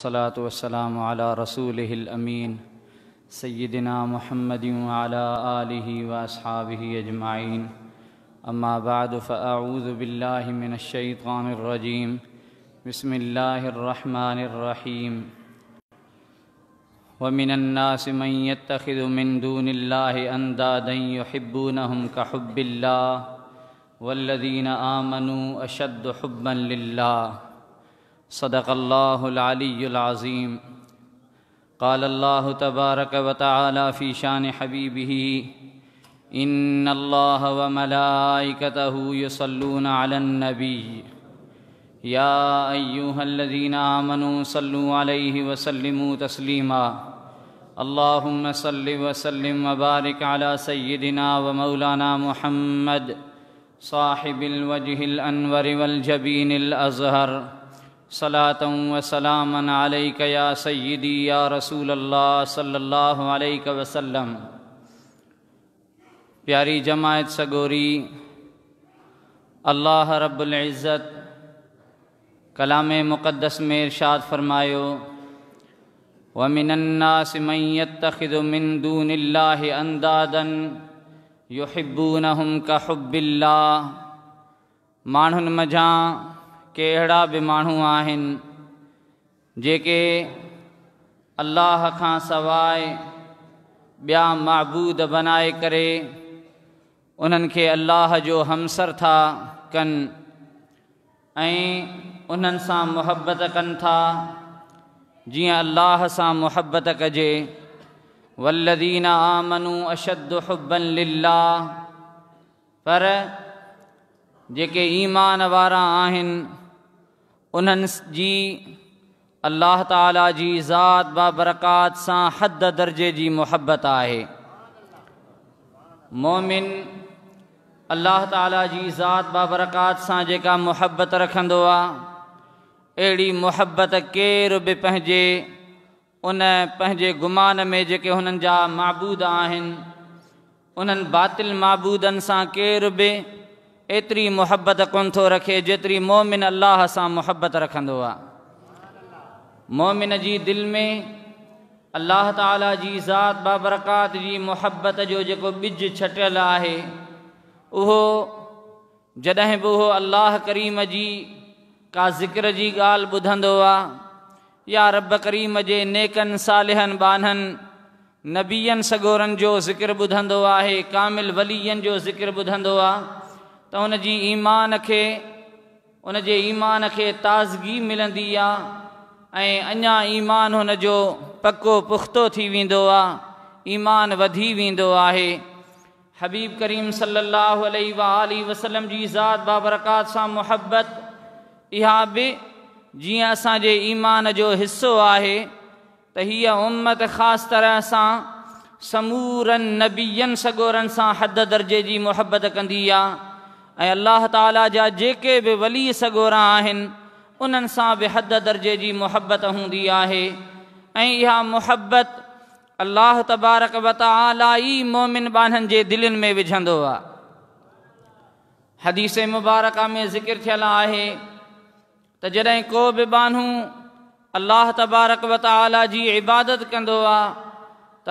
الصلاة والسلام على رسوله الأمين سيدنا محمد وعلى آله وأصحابه أجمعين أما بعد فأعوذ بالله من الشيطان الرجيم بسم الله الرحمن الرحيم ومن الناس من يتخذ من دون الله أندادا يحبونهم كحب الله والذين آمنوا أشد حبا لله صدق الله العلي العظيم قال الله تبارك وتعالى في شان حبيبه ان الله وملائكته يصلون على النبي يا ايها الذين امنوا صلوا عليه وسلموا تسليما اللهم صل وسلم وبارك على سيدنا ومولانا محمد صاحب الوجه الانور والجبين الازهر صلاة و سلام عليك يا سيدي يا رسول الله صلى الله عليك وسلم پیاری جماعت سگوری اللہ رب العزت کلام مقدس میں ارشاد فرمائیو وَمِنَ النَّاسِ مَنْ يَتَّخِذُ مِن دُونِ اللَّهِ أَنْدَادًا يُحِبُّونَهُمْ كَحُبِّ اللَّهِ مَانْهُنْ مَجَانْ कहिड़ा बि माण्हू आहिनि जेके अलाह खां सवाइ ॿिया महबूद बनाए करे उन्हनि खे अल्लाह जो हमसर था कनि ऐं उन्हनि सां मुहबत कनि था जीअं अल्लाह सां मुहबत कजे वल्लदीन आमनू अशद हुबन लीलाह पर जेके ईमान वारा आहिनि उन्हनि जी अल्लाह ताला जी ज़ात बाबरकात सां हद दर्जे जी मुहबत आहे मोमिन अलाह ताला जी ज़ात बाबरकात सां जेका मुहबत रखंदो आहे अहिड़ी मुहबत केर बि पंहिंजे उन पंहिंजे गुमान में जेके हुननि जा महबूद आहिनि उन्हनि बातिल महबूदनि सां केर बि اتری محبت کو رکھے جتری مومن اللہ سے محبت رکھ مومن کی جی دل میں اللہ تعالیٰ کی جی ذات بابرکات کی جی محبت جوج چٹل ہے وہ جدہ بھی وہ اللہ کریم کی کا ذکر کی گال بد یا رب کریم کے نیکن سالح بان نبی سگورن جو ذکر بدند ہے کامل ولیئن ذکر بھارت त उन जी ईमान खे उनजे ईमान खे ताज़गी मिलंदी आहे ऐं अञा ईमानु हुनजो पको पुख़्तो थी वेंदो आहे ईमान वधी वेंदो आहे हबीब करीम सलाहु वसलम जी ज़ात बाबरकात सां मुहबत इहा बि जीअं असांजे ईमान जो हिसो आहे त हीअ उमत ख़ासि तरह सां समूरनि नबीअनि सगोरनि सां हद दर्जे जी मुहबत कंदी आहे اللہ تعالیٰ جا بھی ولی سگور ان بھی حد درجے کی محبت ہوں یہ محبت اللہ تبارکبت عالا ہی مومن بانوں کے دل میں وجھ حدیث مبارک میں ذکر تھل ہے تڈ کو بانو اللہ تبارک وط عالیٰ کی عبادت کر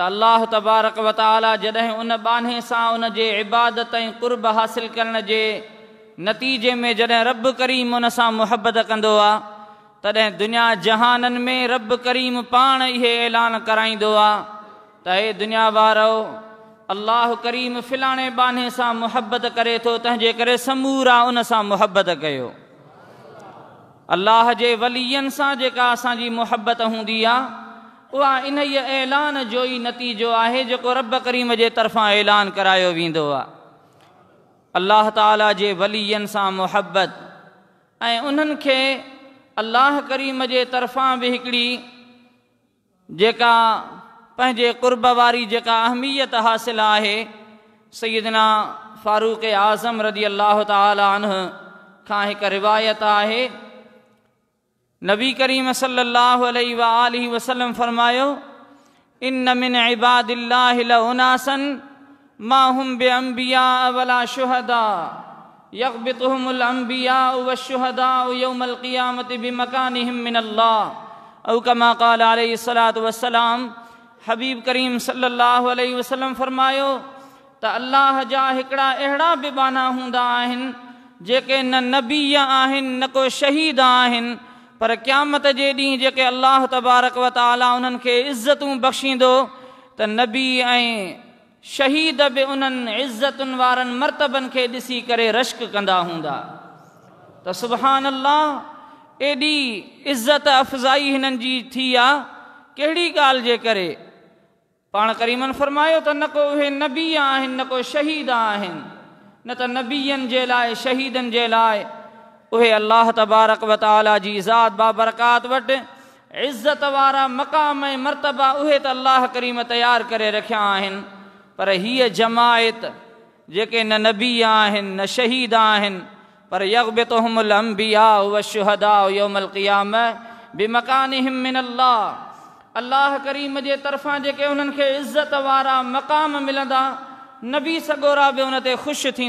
अलाह तबारक वताला जॾहिं उन बाने सां उन जे इबादत ऐं कुर्ब हासिल करण जे नतीजे में जॾहिं रब करीम उन सां मुहबत कंदो आहे तॾहिं दुनिया जहाननि में रब करीम पाण इहे ऐलान कराईंदो आहे त ही दुनिया वारो अलाह करीम फिलाणे बाने सां मुहबत करे थो तंहिंजे करे समूरा उन सां मुहबत कयो अलाह जे वलीअन सां जेका असांजी मुहबत हूंदी आहे اوہ انہی اعلان جوئی نتیجو آہے جو کو رب کریم جے طرفان اعلان ایلان کرا و اللہ تعالیٰ ولین سا محبت اے انہن کے اللہ کریم جے طرفان کے طرفہ بھیڑی جا قرب کا اہمیت حاصل آہے سیدنا فاروق عاظم رضی اللہ تعالیٰ کا روایت ہے نبی کریم صلی اللہ علیہ وآلہ وسلم ان من من عباد اللہ اللہ ما ولا شہداء الانبیاء والشہداء یوم القیامت بمکانہم او کما فرماسن سلات وسلام حبیب کریم صلی اللہ علیہ وسلم فرما تا اللہ جا جاڑا بھی بانا ہوں نبی آہن نہ کو شہید نہید पर क़यामत जे ॾींहुं जेके अलाह तबारकवत आला उन्हनि खे इज़तूं बख़्शींदो त नबी ऐं शहीद बि उन्हनि इज़तुनि वारनि मर्तबनि खे ॾिसी करे रश्क कंदा हूंदा त सुबान अलाह एॾी इज़त अफ़ज़ाई हिननि जी थी आहे कहिड़ी ॻाल्हि जे करे पाण करीमन फ़रमायो त न को उहे नबी आहिनि न को शहीद आहिनि न त नबीअनि जे लाइ शहीदनि जे लाइ اوہے اللہ تبارک و تعالی جی ذات بابرکات وٹ عزت وارا مقام مرتبہ اوہے تا اللہ کریم تیار کرے آہن پر ہی جماعت کرمایت نہ نبی آہن نہ شہید آہن پر یغبتہم الانبیاء والشہداء یوم القیامہ بمکانہم من اللہ اللہ کریم جے جے کے عزت وارا مقام ملتا نبی سگورا بے ان خوش تھی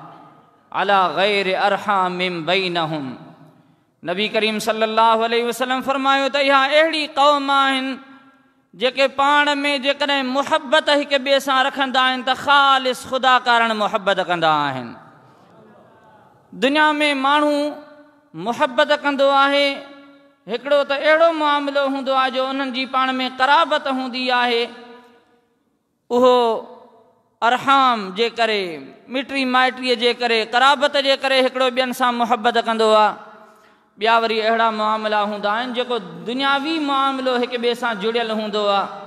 على غیر ارحام من بینہم نبی کریم صلی اللہ علیہ وسلم فرمایو تا یہاں اہڑی قوم آئین جے کہ پان میں جے کریں محبت ہی کے بیسان رکھندہ آئین تا خالص خدا کارن محبت کندہ آئین دنیا میں مانو محبت کندو آئے ہکڑو تا اہڑو معاملو ہوں دعا جو انہیں جی پان میں قرابت ہوں دیا ہے اوہو अरहाम जे करे मिटी माइटीअ जे करे कराबत जे करे हिकिड़ो ॿियनि सां मुहबत कंदो आहे ॿिया वरी अहिड़ा मामला हूंदा आहिनि जेको दुनियावी मामिलो हिक ॿिए सां जुड़ियलु हूंदो आहे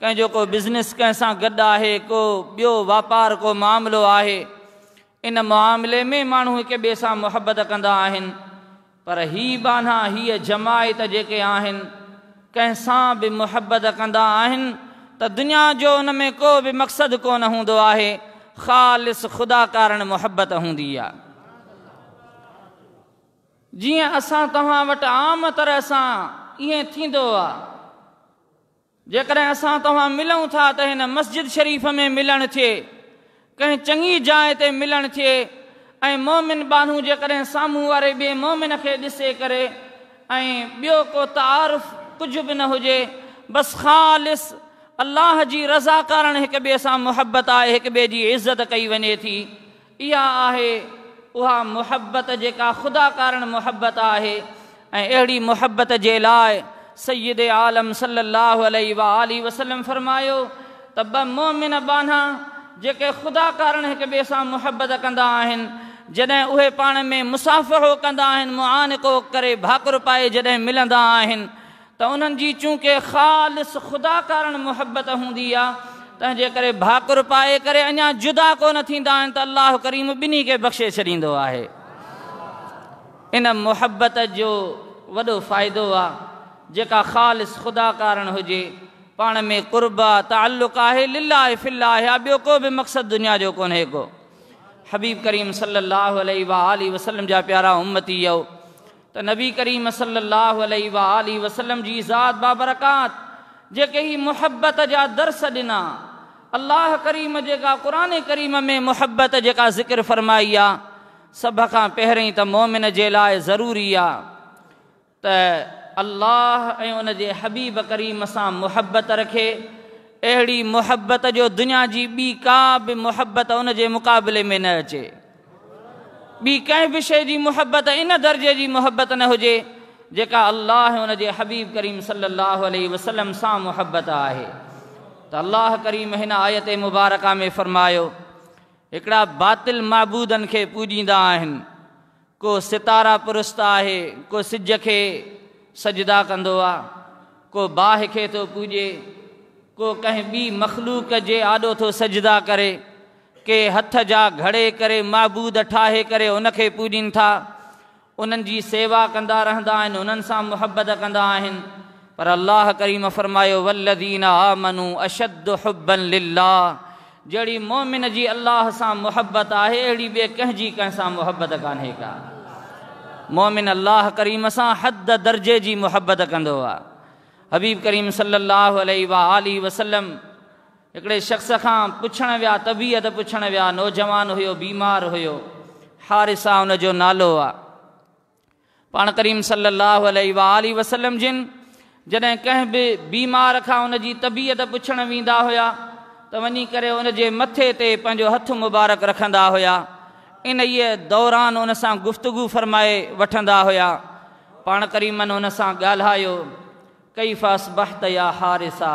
कंहिंजो को बिज़नेस कंहिं सां गॾु आहे को ॿियो वापारु को मामिलो आहे इन मामले में माण्हू हिक ॿिए सां मुहबत कंदा आहिनि पर हीअ बाना हीअ जमायत जेके आहिनि कंहिंसां बि मुहबत कंदा आहिनि त दुनिया जो उन में को बि मक़्सदु कोन हूंदो आहे خدا ख़ुदा कारण मुहबत हूंदी आहे जीअं असां तव्हां वटि आम तरह सां ईअं थींदो आहे जेकॾहिं असां तव्हां मिलूं था त हिन मस्जिद शरीफ़ में मिलणु थिए कंहिं चङी जाइ ते मिलणु थिए ऐं मोमिन बानू जेकॾहिं साम्हूं वारे ॿिए मोमिन खे ॾिसे करे ऐं ॿियो को तारफ़ कुझु बि न हुजे बसि ख़ालि अलाह जी रज़ा कारण हिक ॿिए सां मुहबत आहे हिक ॿिए जी इज़त कई वञे थी इहा आहे उहा मुहबत जेका ख़ुदा कारण मुहबत आहे ऐं अहिड़ी मुहबत जे लाइ सयद आलम सलाहु वसलम फ़रमायो त ॿ मोमिन बाना जेके ख़ुदा कारण हिक ॿिए सां मुहबत कंदा आहिनि जॾहिं उहे पाण में मुसाफ़िरो कंदा आहिनि मुआनि को करे भाकुर पाए जॾहिं मिलंदा आहिनि تو ان کی چونکہ خالص خدا کار محبت ہوں تے بھاکر پائے جدا کو اللہ کریم بنی کے بخشے چوک ان محبت جو وائد آ جا خالص خدا کارن ہوجائے پا میں قربا القا ہے للہ ہے فل ہے کوئی بھی مقصد دنیا کو کون ہے کو حبیب کریم صلی اللہ علیہ و علی وسلم جا پیارا امت یہ تو نبی کریم صلی اللہ علیہ وآلہ وسلم جی ذات بابرکات جے کہی محبت جا درس دنا اللہ کریم جے کا قرآن کریم میں محبت جے کا ذکر فرمائیا سبقا پہرین تا مومن جے لائے ضروریا تا اللہ ان جے حبیب کریم سا محبت رکھے اہڑی محبت جو دنیا جی بی کا محبت ان جے مقابلے میں نہ اچے بی کب بھی شے کی محبت ان درجے کی محبت نہ ہوج جا اللہ ان کے حبیب کریم صلی اللہ علیہ وسلم سے محبت ہے تو اللہ کریم ان آیت مبارکہ میں فرما ایک بات محبود کے پوجی کو کو ستارہ پرست ہے کو سج کے سجدا کر کو باہے تو پوجے کو مخلوق کے آدھو تو سجدا کرے ہت جا گھڑے کربود ٹھا کر پوجن تھا انہیں ان محبت کرا پر اللہ کریم فرماؤ ولدین جڑی مومن کی اللہ سے محبت ہے اڑیسہ محبت کو مومن اللہ کریم سے حد درجے کی محبت کربیب کریم صلی اللہ علیہ و علی وسلم हिकिड़े शख़्स खां पुछणु विया तबियत पुछणु विया नौजवान हुयो बीमार हुयो हारिसा जो नालो आहे पाण करीम सलाहु वसलम जिन जॾहिं कंहिं बि बीमार खां हुन जी तबियत पुछणु वेंदा हुया त वञी करे हुन जे मथे ते पंहिंजो हथु मुबारक रखंदा हुया इन ई दौरान हुन सां गुफ़्तगु फरमाए वठंदा हुया पाण करीमन हुन सां ॻाल्हायो कई फास बहत या हारिसा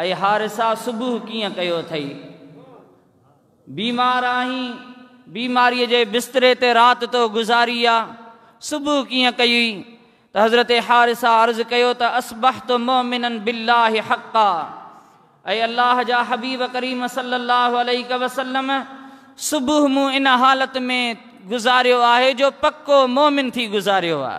اے ہارسا صبح کھن بیمار آئی بیماری بسترے تک گزاری کھے کئی تو حضرت ہارسہ عرض کیا اللہ جا حبیب کریم صلی اللہ علیک وسلم صبح من ان حالت میں گزارا ہے جو پکو مومن تھی گزارے آ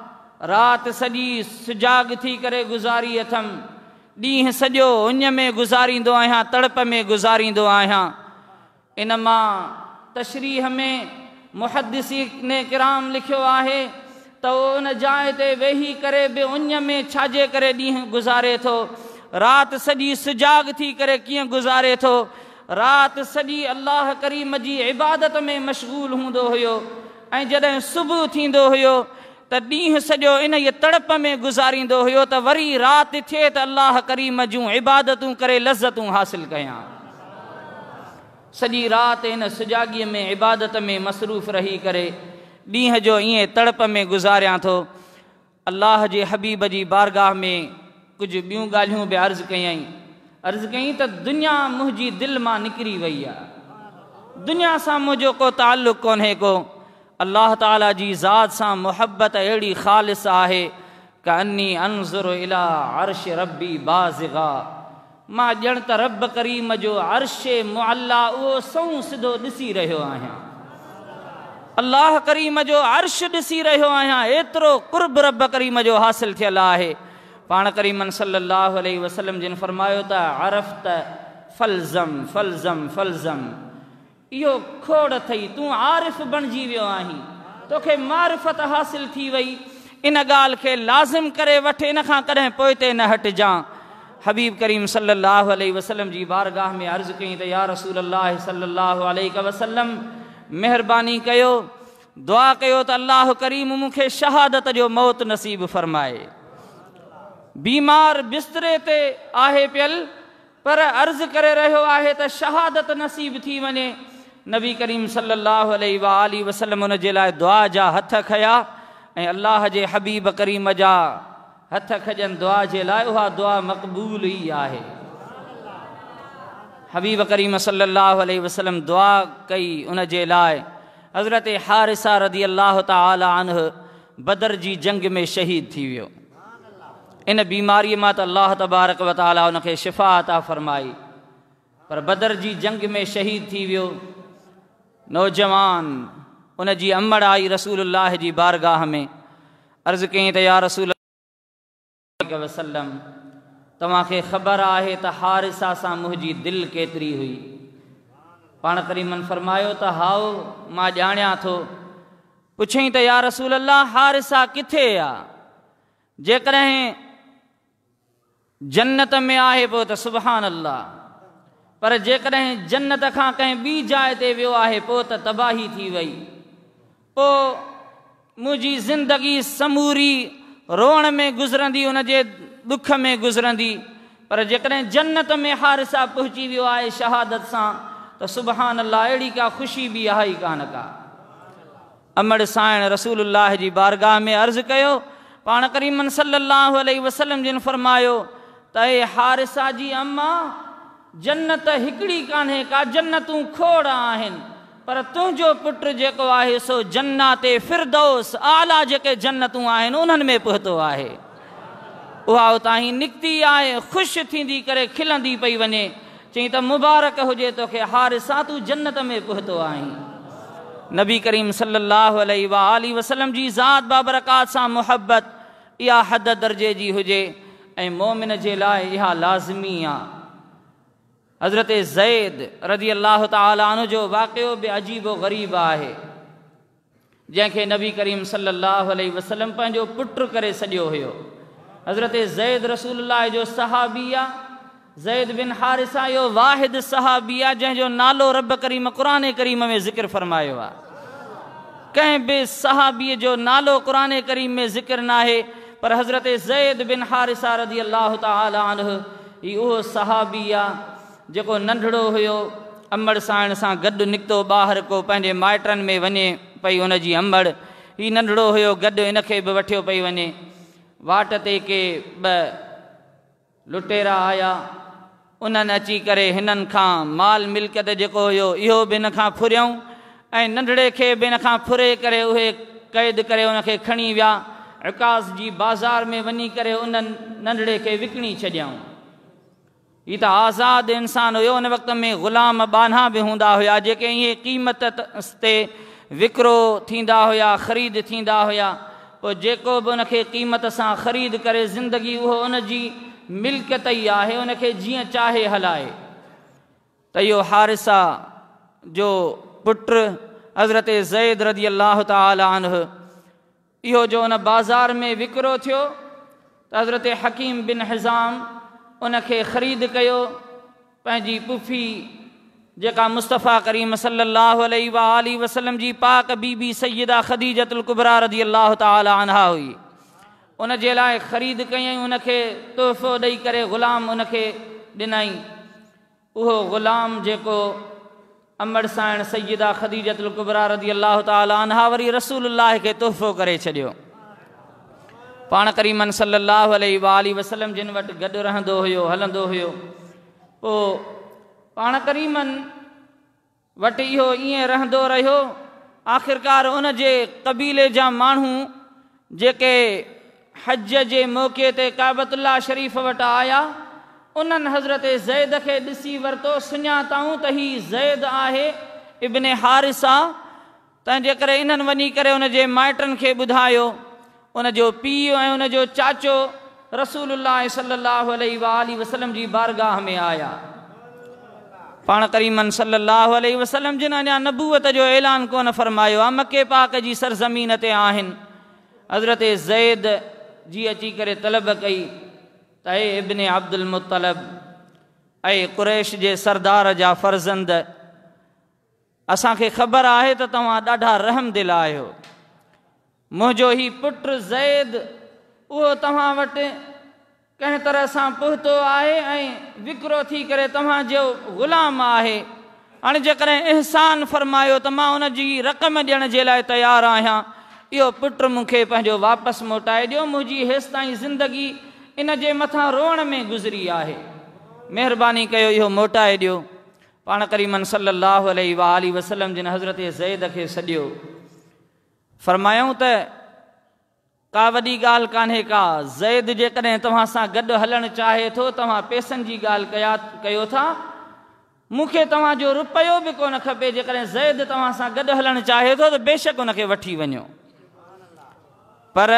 سجی سجاگ کر گزاری اتم دیں سج میں گزاری تڑپ میں گزاری ان میں تشریح میں محد نے کرام لکھ ان جائیں وے کر میں چھجے کرزارے تو سجی سجاگ تھی کیوں گزارے تو سجی اللہ کریم کی جی عبادت میں مشغول ہوں ہو جدید صبح ہو توی سجو ان تڑپ میں گزاری ہوتی تھے تو اللہ کریم جی عبادتوں کر لذتوں حاصل کریں سجی رات ان سجاغی میں عبادت میں مصروف ری کر میں گزاریاں تو اللہ کے حبیب کی بارگاہ میں کچھ بالوں بھی ارض کیائی ارض کئی تو دنیا مہی دل میں ویئہ سے موجود کو تعلق کو अलाह ताला जी ज़ात सां मुहबत अहिड़ी ख़ालिस आहे का अन्नी अनज़ुर इला अर्श रबी बाज़िगा मां ॼण त रब करीम जो अर्श मुअला उहो सऊं सिधो ॾिसी रहियो आहियां अलाह करीम जो अर्श ॾिसी रहियो आहियां एतिरो कुर्ब रब करीम जो हासिलु थियलु आहे पाण करीमन सलाहु वसलम जिन फरमायो त अरफ़ त फलज़म फलज़म फलज़म یہ کھوڑ تھیں تع عارف بن جی ویو آرفت حاصل کی لازم کر ہٹ جائیں حبیب کریم صلی اللہ علیہ وسلم کی بارگاہ میں ارض کئی تو یارس اللہ صاحب وسلم مہربانی دعا تو اللہ کریم من شہادت جو موت نصیب فرمائے بیمار بسترے پہ آئے پیل پر ارض کر رہی ہے شہادت نصیب تھی وجے نبی کریم صلی اللہ علیہ و علی وسلم دعا جا ہت کھیا اللہ کے حبیب کریم جا ہت کجن دعا دعا مقبول ہی ہے حبیب کریم صلی اللہ علیہ وسلم دعا کئی انضرت ہارسا ردی اللہ تعالا بدر جی جنگ میں شہید ان بیماری میں تو اللہ تبارک وط عالیٰ شفا عطا فرمائی پر بدر جی جنگ میں شہید نوجوان ان جی امڑ آئی رسول اللہ جی بارگاہ میں ارض کئی یا رسول اللہ وسلم تمہاں کے خبر آئے تا حارسہ سا مجھے دل کیتری ہوئی پان کریمن فرمایا تا ہاؤ میں جانیا تو پوچھیں تو یا رسول اللہ ہارسا کتنے آ جنت میں آئے پو تو سبحان اللہ پر جت کا کی جائے تھی تباہی تھی ویسی زندگی سموری رونے میں گزرندی ان کے دکھ میں گزردی پر جن جنت میں ہارسہ پہنچی ویسے شہادت سے تو سبحان لا اڑی کا خوشی بھی آئی کان کا امر سائن رسول اللہ کی بارگاہ میں ارض کیا پان کریم صلی اللہ علیہ وسلم جن فرمایا تئے ہارسہ جی اماں جنت ایکڑی کانے کا جنت کھوڑ پو سو جناتے فردوس آلا کے جنتوں آن میں پہتو آئے اتنی نکتی آئے خوش تی کھلی پہ وجے چی تو مبارک ہوجائے تھی ہار سات جنت میں پوتو آ نبی کریم صلی اللہ علیہ و علی وسلم کی جی، ذات بابرکات سا محبت اہ حد درجے کی جی ہوجی مومن کے لائے اہ لازمی حضرت زید رضی اللہ تعالیٰ عنہ جو واقع بے عجیب و غریب ہے جن کے نبی کریم صلی اللہ علیہ وسلم پٹ کر سڈی ہوضرت زید رسول اللہ جو صحابی زید بن حارثہ واحد صحابی جنوب نالو رب کریم قرآن کریم میں ذکر فرمایا کہابی نالو قرآن کریم میں ذکر نہ حضرت زید بن ہارثہ رضی اللہ تعالیٰ وہ صحابی जेको नंढड़ो हुयो अमड़ साइण सां गॾु निकितो ॿाहिरि को पंहिंजे माइटनि में वञे पई हुन जी अमड़ हीउ नंढड़ो हुयो गॾु हिन खे बि वठियो पई वञे वाट ते के ॿ लुटेरा आया उन्हनि अची करे हिननि खां माल मिल्कियत जेको हुयो इहो बि हिन खां फुरियऊं ऐं नंढड़े खे बि हिन खां फुरे करे उहे क़ैद करे उन खे खणी विया रिकास जी बाज़ारि में वञी करे उन्हनि नंढड़े खे विकिणी छॾियऊं یہ تو آزاد انسان ہو غلام بانہ بھی ہوں ہوا جی قیمت وکرو تا ہود تک ان قیمت سے خرید کر زندگی وہ ان جی ملک ہی ہے ان کے جی چاہے ہلائے تھی ہارسہ جو پٹ حضرت زید ردی اللہ تعالیٰ او جو ان بازار میں وکرو تھوضرت حکیم بن حضام ان خریدی پفی جا مصطفیٰ کریم صلی اللہ علیہ و علی وسلم کی پاک بی سدہ خدیجت القبراردی اللہ تعالیٰ عنہا ہوئی ان کے لائے خرید کئی ان کے تحف دے غلام ان کے ڈنائی وہ غلام جو امر سائن سیدہ خدیجت القبراردی اللہ تعالیٰ عنہا وی رسول اللہ کے تحفے کرڈیا पाण करीमन सलाह वली वसलम जिन वटि गॾु रहंदो हुयो हलंदो हुयो पोइ पाण करीमन वटि इहो ईअं रहंदो रहियो आख़िरकार उन जे कबीले जा माण्हू जेके हज जे मौके ते काबतुल्ला शरीफ़ वटि आया उन्हनि हज़रत ज़ैद खे ॾिसी वरितो सुञातऊं त ही ज़ैद आहे इब्न हार सां तंहिंजे करे इन्हनि वञी करे उनजे माइटनि खे ॿुधायो انجو پیو انجو چاچو رسول اللہ صلی اللہ علیہ وسلم کی بارگاہ میں آیا پان کریم صلی اللہ علیہ وسلم جن اِن نبوت جو اعلان کون فرمایا مکے پاک کی سرزمین عزرت زید جی اچھی کری طلب کئی تئے ابن عبد المطلب اے قریش کے سردار جا فرزند اصا کے خبر آئے تو تا رحم دل آؤ मुंहिंजो हीउ पुटु ज़ैद उहो तव्हां वटि कंहिं तरह सां पहुतो आहे ऐं विकिणो थी करे तव्हांजो ग़ुलाम आहे हाणे जेकॾहिं احسان फ़र्मायो त मां उन जी रक़म ॾियण जे लाइ तयारु आहियां इहो पुटु मूंखे पंहिंजो वापसि मोटाए ॾियो मुंहिंजी हेसि ताईं ज़िंदगी इन जे मथां रोअण में गुज़री आहे महिरबानी कयो इहो मोटाए ॾियो पाण करीमन सलाहु वसलम जी हज़रत ज़ैद खे सॼो फरमायूं त का वॾी ॻाल्हि कान्हे का ज़ैद जेकॾहिं तव्हां सां गॾु हलणु चाहे थो तव्हां पैसनि जी ॻाल्हि कया कयो था मूंखे तव्हांजो रुपयो बि कोन खपे जेकॾहिं ज़ैद तव्हां सां गॾु हलणु चाहे थो त बेशक उनखे वठी वञो पर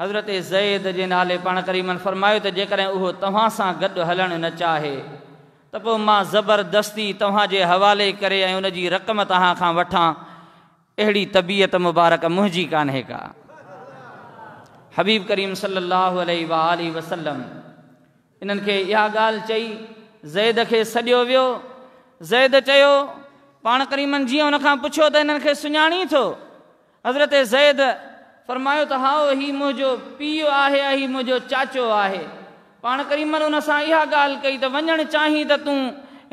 हज़रत ज़ैद जे नाले पाण करीमन फरमायो त जेकॾहिं उहो तव्हां सां गॾु हलणु न चाहे त पोइ मां ज़बरदस्ती तव्हांजे हवाले करे ऐं उन रक़म तव्हां खां वठां अहिड़ी तबियत मुबारक मुंहिंजी कान्हे का हबीब करीम सल वसलम इन्हनि खे इहा ॻाल्हि चई ज़ैद खे सॼो वियो ज़ैद चयो पाण करीमन जीअं उनखां पुछियो त इन्हनि खे सुञाणी थो हज़रत ज़ैद फ़र्मायो त हाओ हीउ मुंहिंजो पीउ आहे हीउ मुंहिंजो चाचो आहे पाण करीमन हुन सां इहा ॻाल्हि कई त वञणु चाही त तूं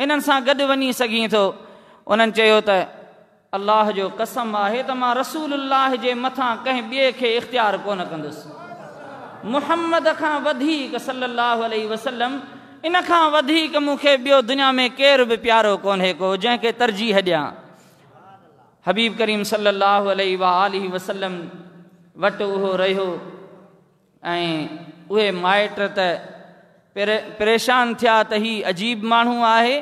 हिननि सां गॾु वञी सघीं थो उन्हनि चयो त अलाह जो कसम आहे त मां रसूल अलाह जे मथां कंहिं ॿिए खे इख़्तियार कोन कंदुसि मुहम्मद खां वधीक सलाह वसलम इन खां वधीक मूंखे ॿियो दुनिया में केरु बि प्यारो कोन्हे को जंहिंखे तरजीह ॾियां हबीब करीम सलाहु वसलम वटि उहो रहियो ऐं उहे माइट त परे परेशान थिया त हीउ अजीब माण्हू आहे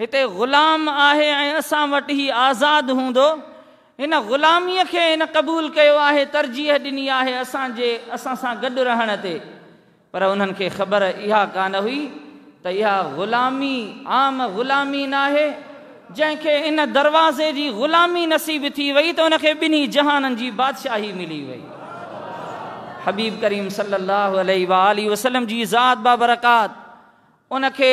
हिते ग़ुलाम आहे ऐं असां वटि ई आज़ादु हूंदो हिन ग़ुलामीअ खे हिन क़बूलु कयो आहे तरजीह ॾिनी आहे असांजे असां सां गॾु रहण ते पर उन्हनि खे ख़बर इहा कान हुई त इहा ग़ुलामी आम ग़ुलामी न आहे जंहिंखे इन दरवाज़े जी ग़ुलामी नसीबु थी वई त उनखे ॿिन्ही जहाननि जी बादशाही मिली वई हबीब करीम सलाहु वसलम जी ज़ात बाबरकात उनखे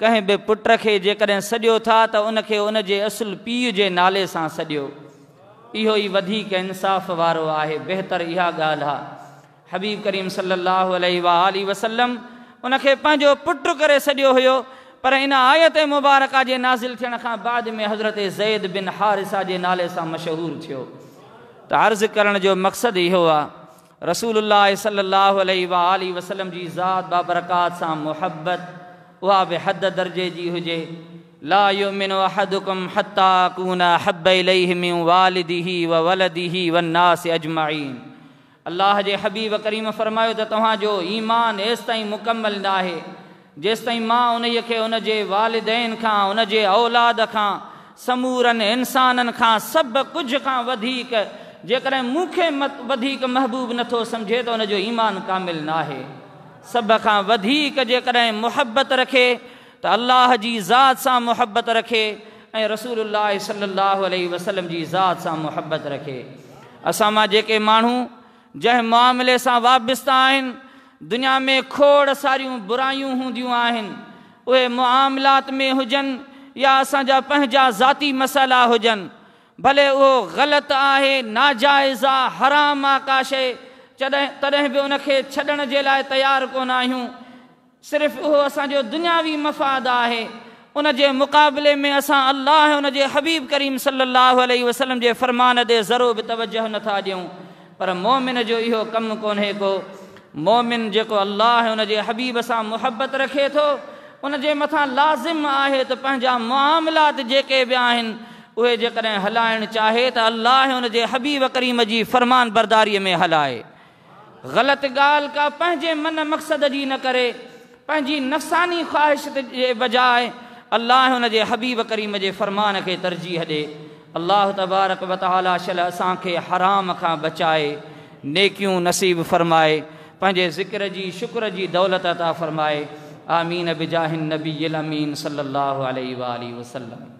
कंहिं बि पुट खे जेकॾहिं सॾियो था त उनखे उन जे असुल पीउ जे नाले सां सॼो इहो ई वधीक इंसाफ़ वारो आहे बहितर इहा ॻाल्हि आहे हबीब करीम सलाहु अल वसलम उनखे पंहिंजो पुटु करे सडि॒यो हुयो पर इन आयत मुबारका जे नाज़िल थियण खां बाद में हज़रत ज़ैद बिन हारिसा जे नाले सां मशहूरु थियो त अर्ज़ु करण जो मक़सदु इहो आहे रसूल सलाहु अल वसलम जी ज़ात बाबरकात सां मुहबत بے حد درجے جی ہوجے لا یؤمن احدکم حتا حب الیہ من اجمعین اللہ جے حبیب کریم فرمایا تو ایمان اس تائیں مکمل نہ ہے جس تائیں ماں انی کے ان جے والدین کھاں ان جے اولاد کھاں کا سمور انسان کا محبوب نہ تھو سمجھے تو انجو ایمان قامل نہ سب کا بدیک جی محبت رکھے تو اللہ کی جی ذات سے محبت رکھے اور رسول اللہ صلی اللہ علیہ وسلم کی جی ذات سے محبت رکھے اصا ماں مو جاملے سے وابستہ دنیا میں کھوڑ ساروں برائیں ہوں وہ معاملات میں ہوجن یا اصا ذاتی مسالہ ہوجن بھلے وہ غلط ہے ناجائز آ حرام آکاش تین چائے تیار کو صرف وہ او دنیاوی مفاد ہے ان کے مقابلے میں اصل اللہ ان کے حبیب کریم صلی اللہ علیہ وسلم کے فرمان دے ذر بھی توجہ نتھا دوں پر مومن جو یہ کم کون ہے کو مومن جو اللہ ان کے حبیب سے محبت رکھے تو ان کے مت لازم ہے تو معاملات جے کے اوے جن ہلائن چاہے تو اللہ ان کے حبیب کریم جی فرمان برداری میں ہلائے غلط گال کا پہنجے من مقصد جی نہ کرے پہنجی نفسانی خواہش جے بجائے اللہ ان کے حبیب کریم کے فرمان کے ترجیح ہدے اللہ تبارک بطالا شل اصا کے حرام کا بچائے نیکوں نصیب فرمائے ذکر کی جی، شکر کی جی، دولت تا فرمائے آمین بجان نبی یلمی صلی اللہ علیہ وسلم